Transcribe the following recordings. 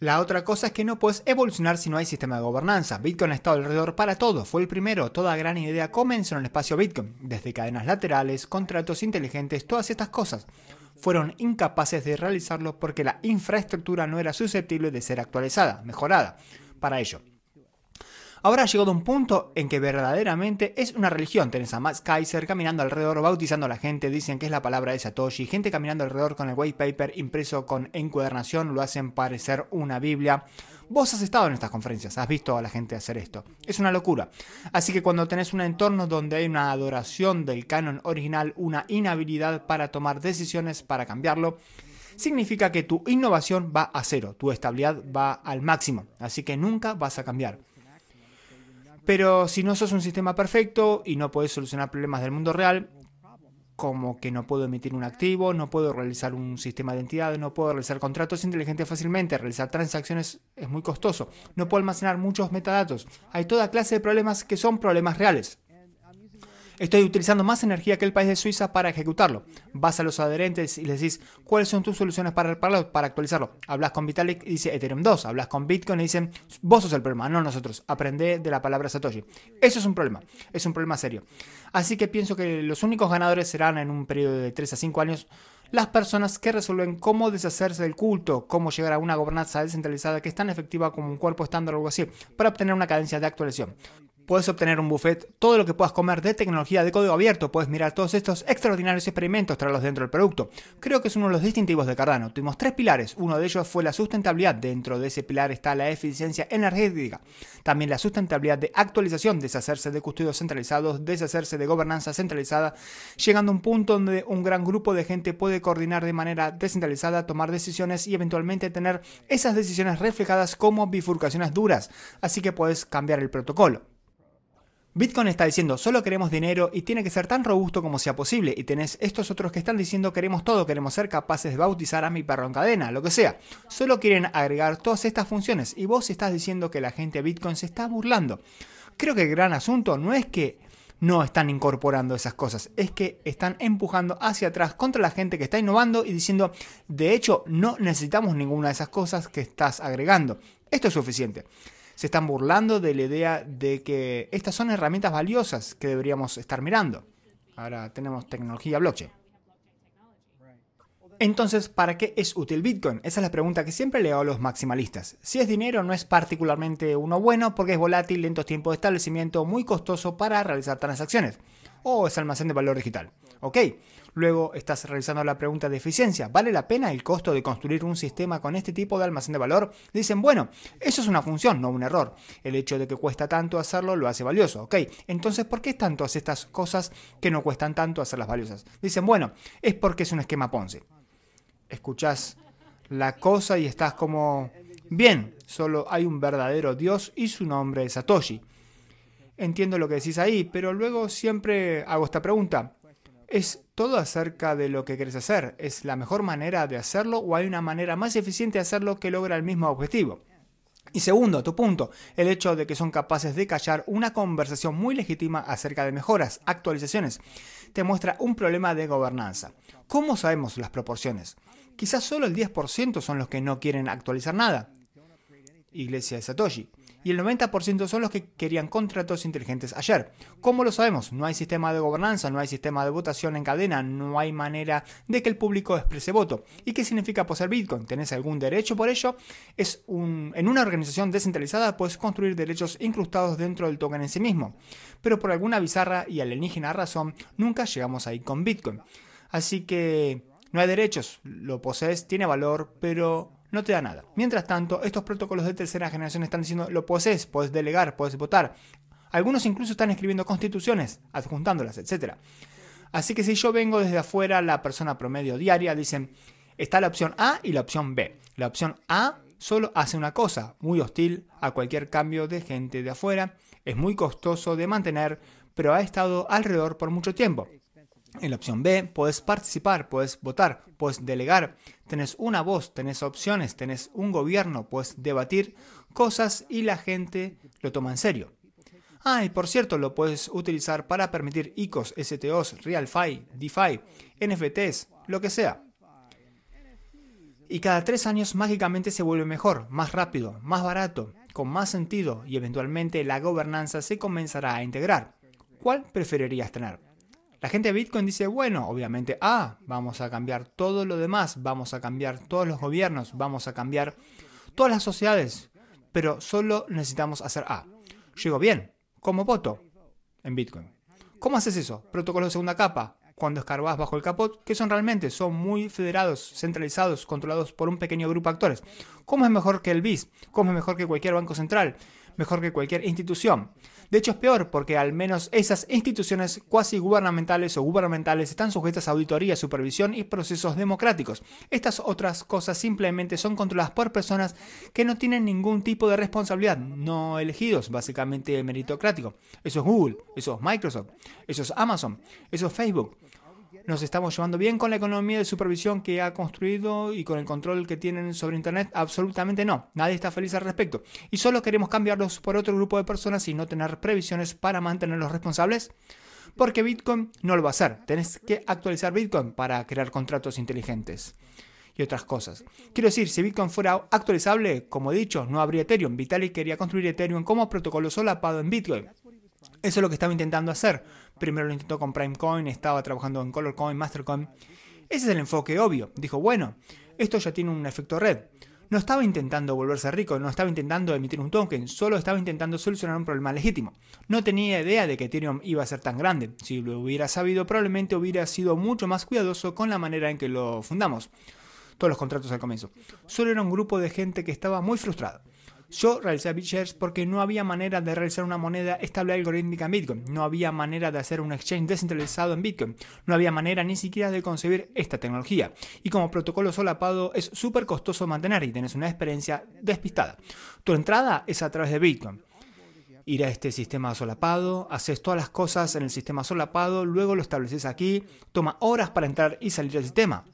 La otra cosa es que no puedes evolucionar si no hay sistema de gobernanza. Bitcoin ha estado alrededor para todo, fue el primero. Toda gran idea comenzó en el espacio Bitcoin, desde cadenas laterales, contratos inteligentes, todas estas cosas. Fueron incapaces de realizarlo porque la infraestructura no era susceptible de ser actualizada, mejorada. Para ello, Ahora ha llegado un punto en que verdaderamente es una religión. Tenés a Max Kaiser caminando alrededor, bautizando a la gente, dicen que es la palabra de Satoshi, gente caminando alrededor con el white paper impreso con encuadernación, lo hacen parecer una Biblia. Vos has estado en estas conferencias, has visto a la gente hacer esto. Es una locura. Así que cuando tenés un entorno donde hay una adoración del canon original, una inhabilidad para tomar decisiones, para cambiarlo, significa que tu innovación va a cero, tu estabilidad va al máximo, así que nunca vas a cambiar. Pero si no sos un sistema perfecto y no podés solucionar problemas del mundo real, como que no puedo emitir un activo, no puedo realizar un sistema de entidades, no puedo realizar contratos inteligentes fácilmente, realizar transacciones es muy costoso, no puedo almacenar muchos metadatos. Hay toda clase de problemas que son problemas reales. Estoy utilizando más energía que el país de Suiza para ejecutarlo. Vas a los adherentes y les dices, ¿cuáles son tus soluciones para, para actualizarlo? Hablas con Vitalik y dice Ethereum 2. Hablas con Bitcoin y dicen, vos sos el problema, no nosotros. Aprende de la palabra Satoshi. Eso es un problema. Es un problema serio. Así que pienso que los únicos ganadores serán en un periodo de 3 a 5 años las personas que resuelven cómo deshacerse del culto, cómo llegar a una gobernanza descentralizada que es tan efectiva como un cuerpo estándar o algo así, para obtener una cadencia de actualización. Puedes obtener un buffet, todo lo que puedas comer de tecnología de código abierto. Puedes mirar todos estos extraordinarios experimentos, traerlos dentro del producto. Creo que es uno de los distintivos de Cardano. Tuvimos tres pilares. Uno de ellos fue la sustentabilidad. Dentro de ese pilar está la eficiencia energética. También la sustentabilidad de actualización, deshacerse de custodios centralizados, deshacerse de gobernanza centralizada, llegando a un punto donde un gran grupo de gente puede coordinar de manera descentralizada, tomar decisiones y eventualmente tener esas decisiones reflejadas como bifurcaciones duras. Así que puedes cambiar el protocolo. Bitcoin está diciendo solo queremos dinero y tiene que ser tan robusto como sea posible. Y tenés estos otros que están diciendo queremos todo, queremos ser capaces de bautizar a mi perro en cadena, lo que sea. Solo quieren agregar todas estas funciones y vos estás diciendo que la gente Bitcoin se está burlando. Creo que el gran asunto no es que no están incorporando esas cosas, es que están empujando hacia atrás contra la gente que está innovando y diciendo, de hecho, no necesitamos ninguna de esas cosas que estás agregando. Esto es suficiente se están burlando de la idea de que estas son herramientas valiosas que deberíamos estar mirando. Ahora tenemos tecnología blockchain. Entonces, ¿para qué es útil Bitcoin? Esa es la pregunta que siempre le hago a los maximalistas. Si es dinero, no es particularmente uno bueno porque es volátil, lentos tiempo de establecimiento, muy costoso para realizar transacciones o es almacén de valor digital. Ok, luego estás realizando la pregunta de eficiencia. ¿Vale la pena el costo de construir un sistema con este tipo de almacén de valor? Dicen, bueno, eso es una función, no un error. El hecho de que cuesta tanto hacerlo lo hace valioso. Ok, entonces, ¿por qué tanto hacer estas cosas que no cuestan tanto hacerlas valiosas? Dicen, bueno, es porque es un esquema Ponce. Escuchás la cosa y estás como, bien, solo hay un verdadero Dios y su nombre es Satoshi. Entiendo lo que decís ahí, pero luego siempre hago esta pregunta. ¿Es todo acerca de lo que querés hacer? ¿Es la mejor manera de hacerlo o hay una manera más eficiente de hacerlo que logra el mismo objetivo? Y segundo, tu punto, el hecho de que son capaces de callar una conversación muy legítima acerca de mejoras, actualizaciones, te muestra un problema de gobernanza. ¿Cómo sabemos las proporciones? Quizás solo el 10% son los que no quieren actualizar nada. Iglesia de Satoshi y el 90% son los que querían contratos inteligentes ayer. ¿Cómo lo sabemos? No hay sistema de gobernanza, no hay sistema de votación en cadena, no hay manera de que el público exprese voto. ¿Y qué significa poseer Bitcoin? ¿Tenés algún derecho por ello? Es un, en una organización descentralizada puedes construir derechos incrustados dentro del token en sí mismo. Pero por alguna bizarra y alienígena razón, nunca llegamos ahí con Bitcoin. Así que no hay derechos, lo posees, tiene valor, pero no te da nada. Mientras tanto, estos protocolos de tercera generación están diciendo lo poses, puedes delegar, puedes votar. Algunos incluso están escribiendo constituciones, adjuntándolas, etc. Así que si yo vengo desde afuera, la persona promedio diaria, dicen, está la opción A y la opción B. La opción A solo hace una cosa, muy hostil a cualquier cambio de gente de afuera, es muy costoso de mantener, pero ha estado alrededor por mucho tiempo. En la opción B puedes participar, puedes votar, puedes delegar, tenés una voz, tenés opciones, tenés un gobierno, puedes debatir cosas y la gente lo toma en serio. Ah, y por cierto, lo puedes utilizar para permitir ICOs, STOs, RealFi, DeFi, NFTs, lo que sea. Y cada tres años mágicamente se vuelve mejor, más rápido, más barato, con más sentido y eventualmente la gobernanza se comenzará a integrar. ¿Cuál preferirías tener? La gente de Bitcoin dice, bueno, obviamente, ah, vamos a cambiar todo lo demás, vamos a cambiar todos los gobiernos, vamos a cambiar todas las sociedades, pero solo necesitamos hacer A. llegó bien, ¿cómo voto en Bitcoin? ¿Cómo haces eso? Protocolo de segunda capa, cuando escarbas bajo el capot, que son realmente, son muy federados, centralizados, controlados por un pequeño grupo de actores. ¿Cómo es mejor que el BIS? ¿Cómo es mejor que cualquier banco central? mejor que cualquier institución. De hecho es peor porque al menos esas instituciones cuasi gubernamentales o gubernamentales están sujetas a auditoría, supervisión y procesos democráticos. Estas otras cosas simplemente son controladas por personas que no tienen ningún tipo de responsabilidad, no elegidos, básicamente meritocrático. Eso es Google, eso es Microsoft, eso es Amazon, eso es Facebook nos estamos llevando bien con la economía de supervisión que ha construido y con el control que tienen sobre Internet? Absolutamente no. Nadie está feliz al respecto. ¿Y solo queremos cambiarlos por otro grupo de personas y no tener previsiones para mantenerlos responsables? Porque Bitcoin no lo va a hacer. Tenés que actualizar Bitcoin para crear contratos inteligentes y otras cosas. Quiero decir, si Bitcoin fuera actualizable, como he dicho, no habría Ethereum. Vitalik quería construir Ethereum como protocolo solapado en Bitcoin. Eso es lo que estaba intentando hacer. Primero lo intentó con Primecoin, estaba trabajando en Colorcoin, Mastercoin. Ese es el enfoque obvio. Dijo, bueno, esto ya tiene un efecto red. No estaba intentando volverse rico, no estaba intentando emitir un token, solo estaba intentando solucionar un problema legítimo. No tenía idea de que Ethereum iba a ser tan grande. Si lo hubiera sabido, probablemente hubiera sido mucho más cuidadoso con la manera en que lo fundamos. Todos los contratos al comienzo. Solo era un grupo de gente que estaba muy frustrado yo realicé BitShares porque no había manera de realizar una moneda estable algorítmica en Bitcoin, no había manera de hacer un exchange descentralizado en Bitcoin, no había manera ni siquiera de concebir esta tecnología. Y como protocolo solapado es súper costoso mantener y tenés una experiencia despistada. Tu entrada es a través de Bitcoin ir a este sistema solapado, haces todas las cosas en el sistema solapado, luego lo estableces aquí, toma horas para entrar y salir del sistema.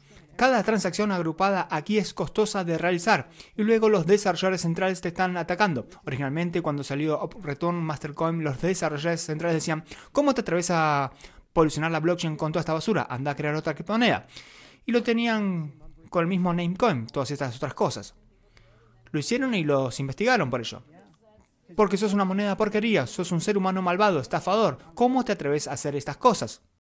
Cada transacción agrupada aquí es costosa de realizar y luego los desarrolladores centrales te están atacando. Originalmente cuando salió Return Mastercoin, los desarrolladores centrales decían, ¿cómo te atreves a polucionar la blockchain con toda esta basura? Anda a crear otra criptomoneda. Y lo tenían con el mismo namecoin, todas estas otras cosas. Lo hicieron y los investigaron por ello. Porque sos una moneda porquería, sos un ser humano malvado, estafador. ¿Cómo te atreves a hacer estas cosas?